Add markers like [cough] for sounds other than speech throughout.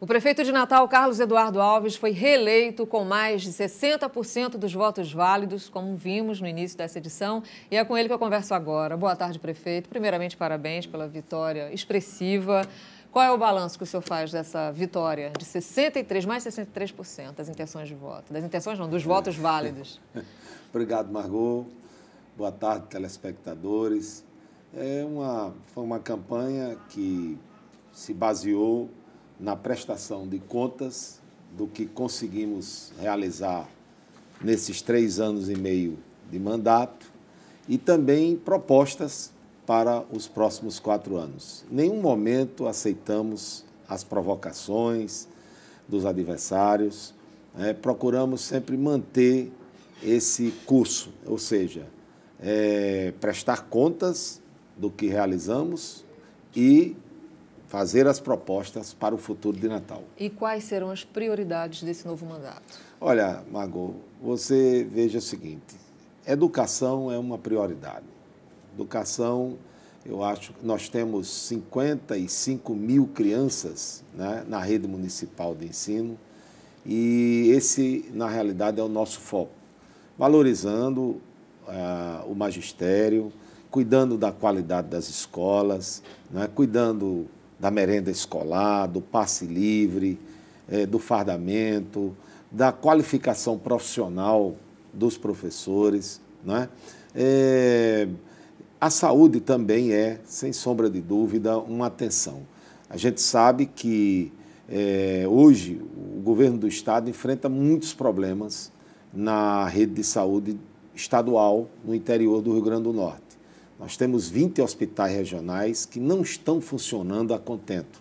O prefeito de Natal, Carlos Eduardo Alves, foi reeleito com mais de 60% dos votos válidos, como vimos no início dessa edição, e é com ele que eu converso agora. Boa tarde, prefeito. Primeiramente, parabéns pela vitória expressiva. Qual é o balanço que o senhor faz dessa vitória de 63, mais 63% das intenções de voto? Das intenções não, dos votos é. válidos. [laughs] Obrigado, Margot. Boa tarde, telespectadores. É uma, foi uma campanha que se baseou na prestação de contas do que conseguimos realizar nesses três anos e meio de mandato e também propostas para os próximos quatro anos. Em nenhum momento aceitamos as provocações dos adversários, é, procuramos sempre manter esse curso, ou seja, é, prestar contas do que realizamos e fazer as propostas para o futuro de Natal. E quais serão as prioridades desse novo mandato? Olha, Margot, você veja o seguinte: educação é uma prioridade. Educação, eu acho que nós temos 55 mil crianças né, na rede municipal de ensino e esse, na realidade, é o nosso foco. Valorizando ah, o magistério, cuidando da qualidade das escolas, né, cuidando da merenda escolar, do passe livre, é, do fardamento, da qualificação profissional dos professores. Né? É, eh, a saúde também é, sem sombra de dúvida, uma atenção. A gente sabe que é, hoje o governo do estado enfrenta muitos problemas na rede de saúde estadual no interior do Rio Grande do Norte. Nós temos 20 hospitais regionais que não estão funcionando a contento.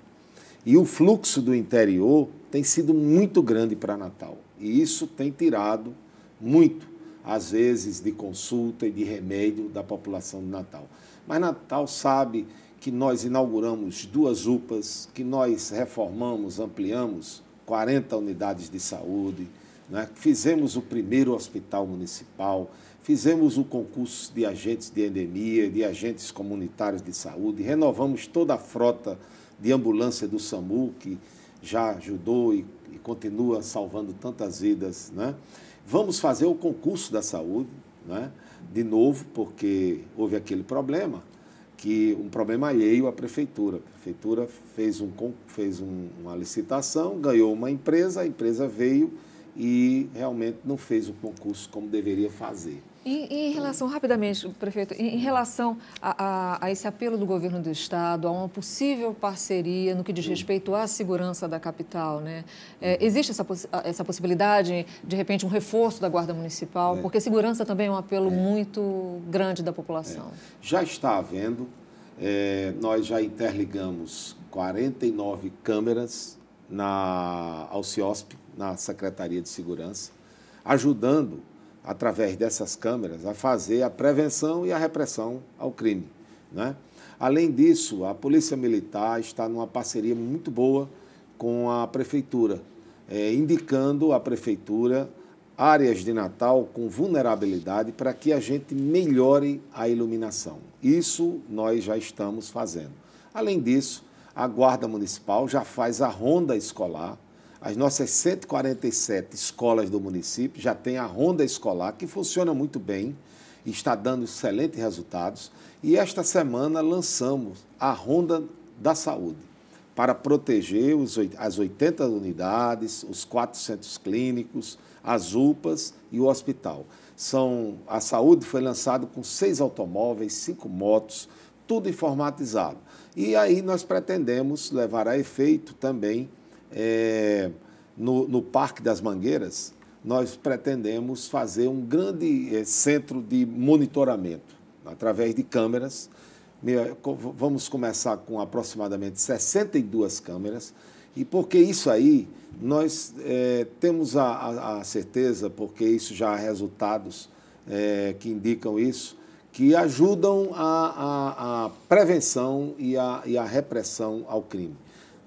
E o fluxo do interior tem sido muito grande para Natal. E isso tem tirado muito, às vezes, de consulta e de remédio da população de Natal. Mas Natal sabe que nós inauguramos duas UPAs, que nós reformamos, ampliamos 40 unidades de saúde, né? fizemos o primeiro hospital municipal, Fizemos o concurso de agentes de endemia, de agentes comunitários de saúde, renovamos toda a frota de ambulância do SAMU, que já ajudou e, e continua salvando tantas vidas. Né? Vamos fazer o concurso da saúde, né? de novo, porque houve aquele problema, que um problema alheio à prefeitura. A prefeitura fez, um, fez um, uma licitação, ganhou uma empresa, a empresa veio e realmente não fez o concurso como deveria fazer. E, em relação, rapidamente, prefeito, em relação a, a, a, esse apelo do governo do Estado, a uma possível parceria no que diz respeito à segurança da capital, né? É, existe essa, essa possibilidade, de repente, um reforço da Guarda Municipal? É. Porque segurança também é um apelo é. muito grande da população. É. Já está havendo, é, nós já interligamos 49 câmeras na, ao CIOSP, na Secretaria de Segurança, ajudando através dessas câmeras, a fazer a prevenção e a repressão ao crime. Né? Além disso, a Polícia Militar está numa parceria muito boa com a Prefeitura, é, indicando à Prefeitura áreas de Natal com vulnerabilidade para que a gente melhore a iluminação. Isso nós já estamos fazendo. Além disso, a Guarda Municipal já faz a ronda escolar as nossas 147 escolas do município já têm a ronda escolar, que funciona muito bem, está dando excelentes resultados. E esta semana lançamos a ronda da saúde para proteger os, as 80 unidades, os 400 clínicos, as UPAs e o hospital. São, a saúde foi lançado com seis automóveis, cinco motos, tudo informatizado. E aí nós pretendemos levar a efeito também é, no, no, Parque das Mangueiras, nós pretendemos fazer um grande é, centro de monitoramento através de câmeras. Vamos começar com aproximadamente 62 câmeras, e porque isso aí nós é, temos a, a, a, certeza, porque isso já há resultados é, que indicam isso, que ajudam a, a prevenção e, e a repressão ao crime.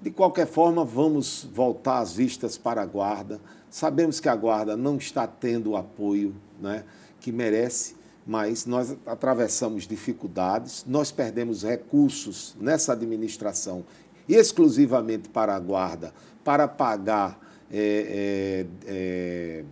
De qualquer forma, vamos voltar as vistas para a Guarda. Sabemos que a Guarda não está tendo o apoio né, que merece, mas nós atravessamos dificuldades, nós perdemos recursos nessa administração exclusivamente para a Guarda, para pagar é, é,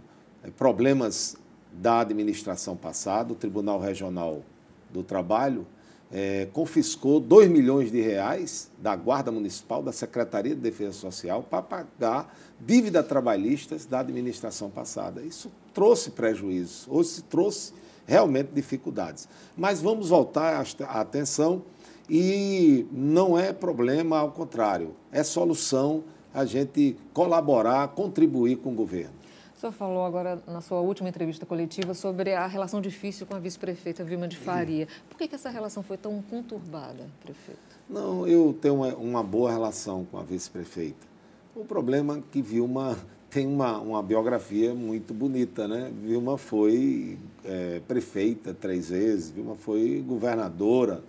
é, problemas da administração passada, o Tribunal Regional do Trabalho é, confiscou 2 milhões de reais da Guarda Municipal, da Secretaria de Defesa Social, para pagar dívida trabalhista da administração passada. Isso trouxe prejuízos, se trouxe realmente dificuldades. Mas vamos voltar a atenção e não é problema, ao contrário, é solução a gente colaborar, contribuir com o governo. O senhor falou agora na sua última entrevista coletiva sobre a relação difícil com a vice-prefeita Vilma de Faria. Por que, que, essa relação foi tão conturbada, prefeito? Não, eu tenho uma, boa relação com a vice-prefeita. O problema é que Vilma [laughs] tem uma, uma biografia muito bonita, né? Vilma foi é, prefeita três vezes, Vilma foi governadora.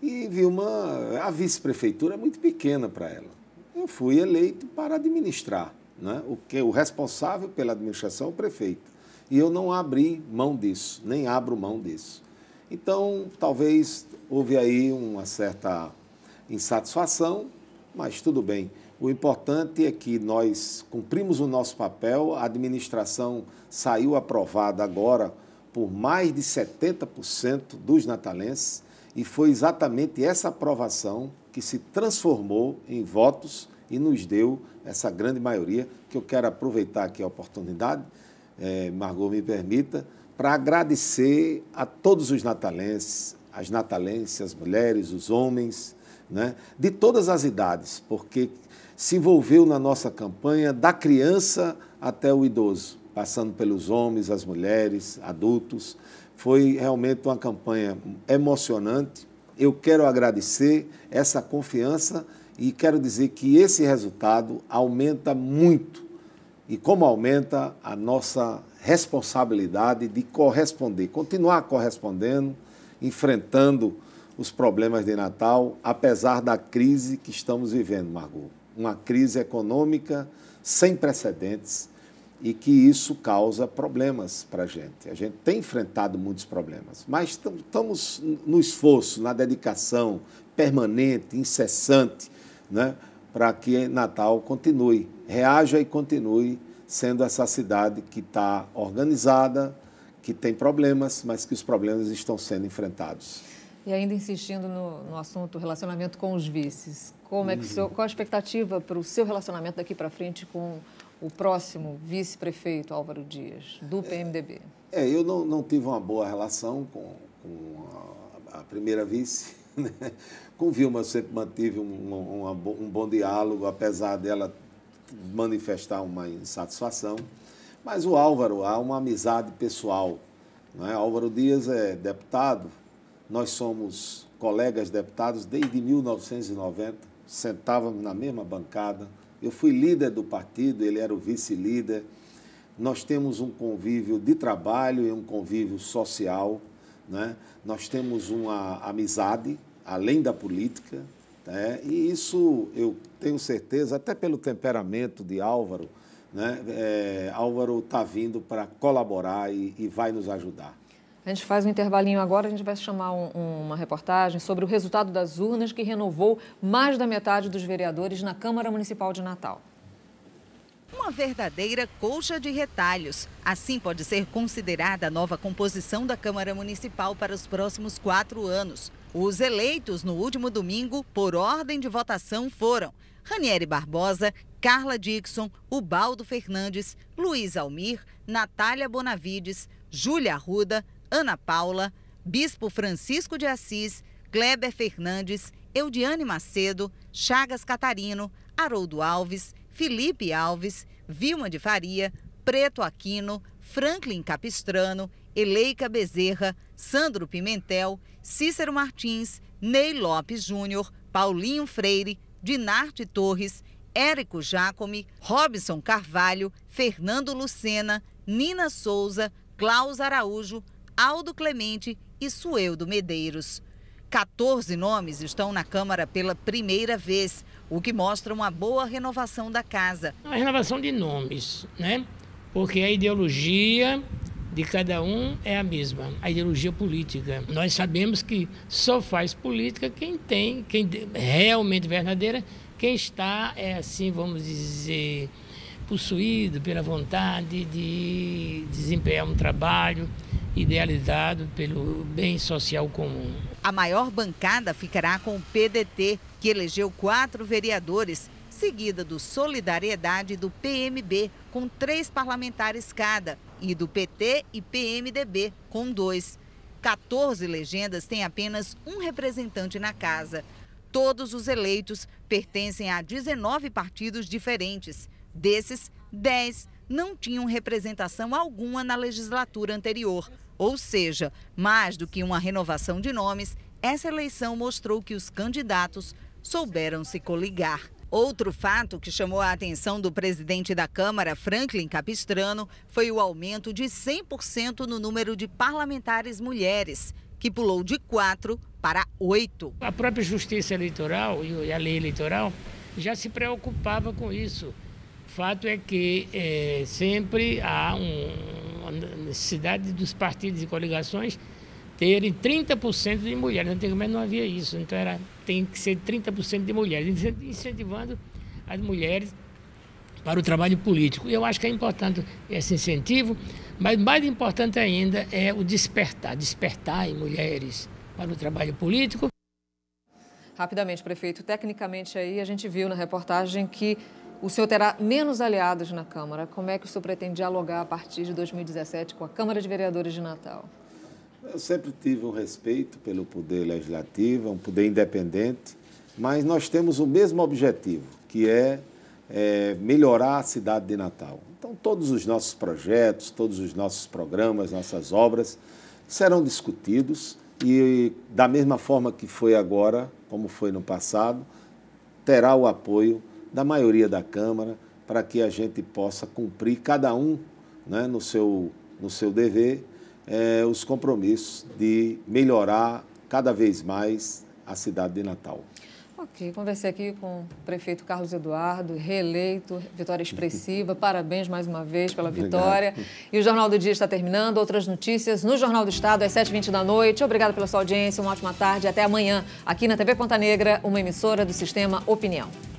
E Vilma, a vice-prefeitura é muito pequena para ela. Eu fui eleito para administrar. Né? O, que, o responsável pela administração é o prefeito. E eu não abri mão disso, nem abro mão disso. Então, talvez houve aí uma certa insatisfação, mas tudo bem. O importante é que nós cumprimos o nosso papel, a administração saiu aprovada agora por mais de 70% dos natalenses e foi exatamente essa aprovação que se transformou em votos e nos deu essa grande maioria, que eu quero aproveitar aqui a oportunidade, é, Margot me permita, para agradecer a todos os natalenses, as natalenses, as mulheres, os homens, né, de todas as idades, porque se envolveu na nossa campanha da criança até o idoso, passando pelos homens, as mulheres, adultos. Foi realmente uma campanha emocionante. Eu quero agradecer essa confiança e quero dizer que esse resultado aumenta muito. E como aumenta a nossa responsabilidade de corresponder, continuar correspondendo, enfrentando os problemas de Natal, apesar da crise que estamos vivendo, Margot. Uma crise econômica sem precedentes e que isso causa problemas para a gente. A gente tem enfrentado muitos problemas, mas estamos no esforço, na dedicação permanente, incessante né, para que Natal continue, reaja e continue sendo essa cidade que está organizada, que tem problemas, mas que os problemas estão sendo enfrentados. E ainda insistindo no, no assunto relacionamento com os vices, como é que uhum. seu, qual a expectativa para o seu relacionamento daqui para frente com o próximo vice-prefeito Álvaro Dias, do PMDB? É, é eu não, não, tive uma boa relação com, com a, a primeira vice, [laughs] Com Vilma sempre mantive um, um, um bom diálogo, apesar dela manifestar uma insatisfação. Mas o Álvaro, há uma amizade pessoal. Não é? Álvaro Dias é deputado, nós somos colegas deputados desde 1990, sentávamos na mesma bancada. Eu fui líder do partido, ele era o vice-líder. Nós temos um convívio de trabalho e um convívio social. Né? Nós temos uma amizade além da política, né? e isso eu tenho certeza, até pelo temperamento de Álvaro, né? É, Álvaro está vindo para colaborar e, e, vai nos ajudar. A gente faz um intervalinho agora, a gente vai chamar um, uma reportagem sobre o resultado das urnas que renovou mais da metade dos vereadores na Câmara Municipal de Natal uma verdadeira colcha de retalhos. Assim pode ser considerada a nova composição da Câmara Municipal para os próximos quatro anos. Os eleitos no último domingo, por ordem de votação, foram Ranieri Barbosa, Carla Dixon, Ubaldo Fernandes, Luiz Almir, Natália Bonavides, Júlia Arruda, Ana Paula, Bispo Francisco de Assis, Kleber Fernandes, Eudiane Macedo, Chagas Catarino, Haroldo Alves, Felipe Alves, Vilma de Faria, Preto Aquino, Franklin Capistrano, Eleica Bezerra, Sandro Pimentel, Cícero Martins, Ney Lopes Júnior, Paulinho Freire, Dinarte Torres, Érico Jacome, Robson Carvalho, Fernando Lucena, Nina Souza, Klaus Araújo, Aldo Clemente e Sueldo Medeiros. 14 nomes estão na Câmara pela primeira vez, o que mostra uma boa renovação da casa. A renovação de nomes, né? Porque a ideologia de cada um é a mesma, a ideologia política. Nós sabemos que só faz política quem tem, quem realmente verdadeira, quem está, é assim, vamos dizer, possuído pela vontade de desempenhar um trabalho idealizado pelo bem social comum. A maior bancada ficará com o PDT, que elegeu quatro vereadores, seguida do Solidariedade e do PMB, com três parlamentares cada, e do PT e PMDB, com dois. 14 legendas têm apenas um representante na casa. Todos os eleitos pertencem a 19 partidos diferentes. Desses, 10 não tinham representação alguma na legislatura anterior. Ou seja, mais do que uma renovação de nomes, essa eleição mostrou que os candidatos souberam se coligar. Outro fato que chamou a atenção do presidente da Câmara, Franklin Capistrano, foi o aumento de 100% no número de parlamentares mulheres, que pulou de 4 para 8. A própria Justiça Eleitoral e a lei eleitoral já se preocupava com isso. O fato é que é, sempre há um, necessidade dos partidos e coligações terem 30% de mulheres. Antigamente não havia isso, então era, tem que ser 30% de mulheres, é incentivando as mulheres para o trabalho político. Eu acho que é importante esse incentivo, mas mais importante ainda é o despertar, despertar em mulheres para o trabalho político. Rapidamente, prefeito, tecnicamente aí a gente viu na reportagem que o senhor terá menos aliados na Câmara. Como é que o senhor pretende dialogar a partir de 2017 com a Câmara de Vereadores de Natal? Eu sempre tive um respeito pelo poder legislativo, um poder independente, mas nós temos o mesmo objetivo, que é, é melhorar a cidade de Natal. Então, todos os nossos projetos, todos os nossos programas, nossas obras serão discutidos e, da mesma forma que foi agora, como foi no passado, terá o apoio da maioria da Câmara, para que a gente possa cumprir, cada um né, no, seu, no seu dever, eh, os compromissos de melhorar cada vez mais a cidade de Natal. Ok, conversei aqui com o prefeito Carlos Eduardo, reeleito, vitória expressiva. [laughs] Parabéns mais uma vez pela vitória. Obrigado. E o Jornal do Dia está terminando. Outras notícias no Jornal do Estado às 7h20 da noite. Obrigada pela sua audiência, uma ótima tarde. Até amanhã, aqui na TV Ponta Negra, uma emissora do Sistema Opinião.